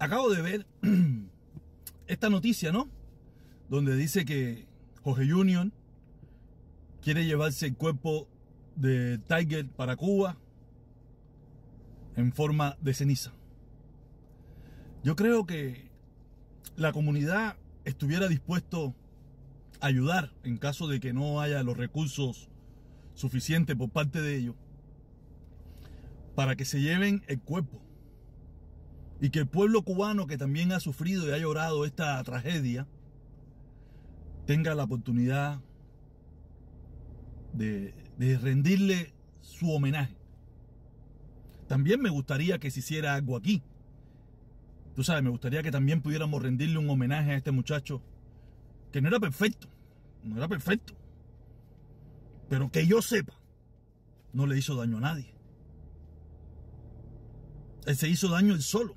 acabo de ver esta noticia, ¿no? Donde dice que Jorge Union quiere llevarse el cuerpo de Tiger para Cuba en forma de ceniza. Yo creo que la comunidad estuviera dispuesto a ayudar en caso de que no haya los recursos suficientes por parte de ellos para que se lleven el cuerpo y que el pueblo cubano que también ha sufrido y ha llorado esta tragedia tenga la oportunidad de, rendirle su homenaje. También me gustaría que se hiciera algo aquí. Tú sabes, me gustaría que también pudiéramos rendirle un homenaje a este muchacho que no era perfecto, no era perfecto, pero que yo sepa, no le hizo daño a nadie. Él se hizo daño él solo.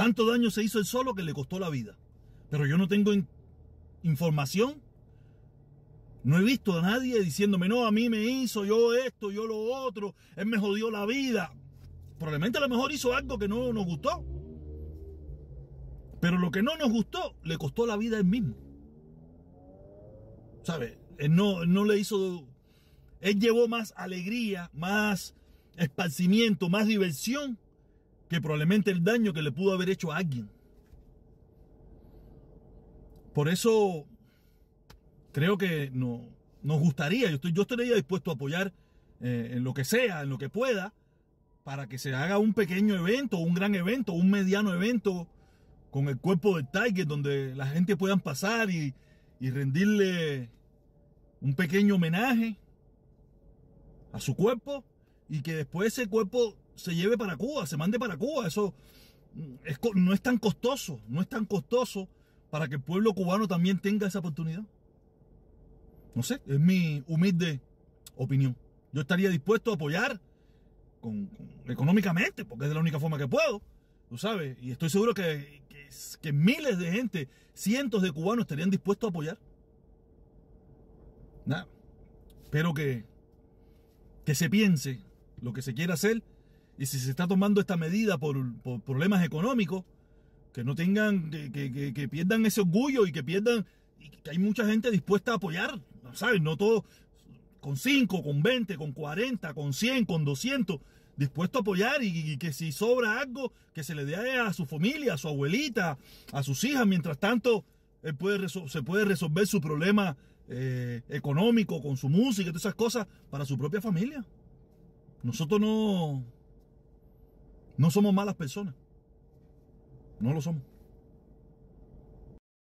Tanto daño se hizo él solo que le costó la vida. Pero yo no tengo información. No he visto a nadie diciéndome, no, a mí me hizo, yo esto, yo lo otro, él me jodió la vida. Probablemente a lo mejor hizo algo que no nos gustó. Pero lo que no nos gustó le costó la vida a él mismo. ¿Sabes? no, no le hizo... Él llevó más alegría, más esparcimiento, más diversión que probablemente el daño que le pudo haber hecho a alguien. Por eso creo que no, nos gustaría, yo, estoy, yo estaría dispuesto a apoyar eh, en lo que sea, en lo que pueda, para que se haga un pequeño evento, un gran evento, un mediano evento con el cuerpo de Tiger, donde la gente pueda pasar y, y rendirle un pequeño homenaje a su cuerpo y que después ese cuerpo se lleve para Cuba, se mande para Cuba. Eso mm, no es tan costoso, no es tan costoso para que el pueblo cubano también tenga esa oportunidad. No sé, es mi humilde opinión. Yo estaría dispuesto a apoyar con, económicamente, porque es la única forma que puedo, tú sabes, y estoy seguro que, que, miles de gente, cientos de cubanos estarían dispuestos a apoyar. Nada, espero que, que se piense lo que se quiera hacer y si se está tomando esta medida por, problemas económicos, que no tengan, que, pierdan ese orgullo y que pierdan, que hay mucha gente dispuesta a apoyar, ¿sabes? No todo, con 5, con 20, con 40, con 100, con 200, dispuesto a apoyar y, que si sobra algo, que se le dé a su familia, a su abuelita, a sus hijas, mientras tanto, se puede resolver su problema eh, económico con su música y todas esas cosas para su propia familia. Nosotros no, no somos malas personas. No lo somos.